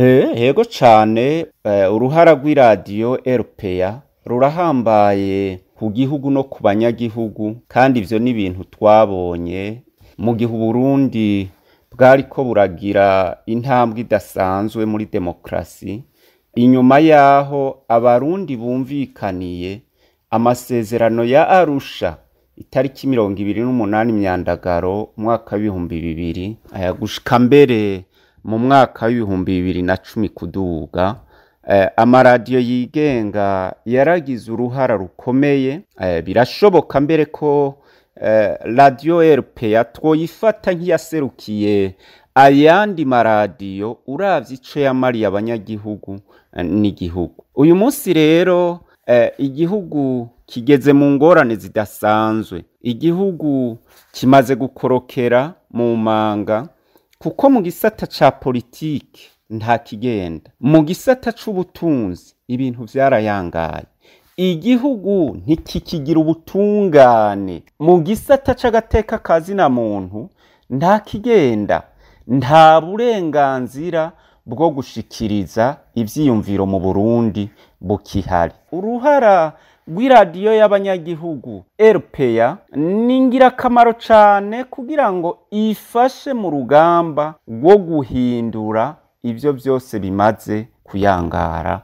Eh, yego cyane eh, uruhara rw'iradiyo erupeya rurahambaye ku gihugu no ku banyagihugu kandi ibyo ni ibintu twabonye mu gihe uburundi bwari ko buragira intambwe idasanzwe muri demokarasi inyuma yaho abarundi bumvikaniye amasezerano ya arusha itariki mirongo ibiri n'umunani myandagaro umwaka w'ibihumbi bibiri gushika mbere mu mwaka w'ibihumbi bibiri na cumi kuduga eh, amaradiyo yigenga yaragize uruhara rukomeye eh, birashoboka mbere ko eh, radiyo erupeya ifata nk'iyaserukiye ayandi maradiyo urabya icyo yamariye abanyagihugu n'igihugu uyu munsi rero igihugu kigeze mu ngorane zidasanzwe igihugu kimaze gukorokera mu manga kuko mu gisata cya politiki nta kigenda mu gisata cy'ubutunzi ibintu byarayangaye igihugu ntikikigira ubutungane mu gisata cy'agateka ka zina muntu nta kigenda nta burenganzira bwo gushikiriza ibyiyumviro mu burundi bukihari uruhara rw'iradiyo y'abanyagihugu erupeya ni ingirakamaro cyane kugira ngo ifashe mu rugamba rwo guhindura ibyo byose bimaze kuyangara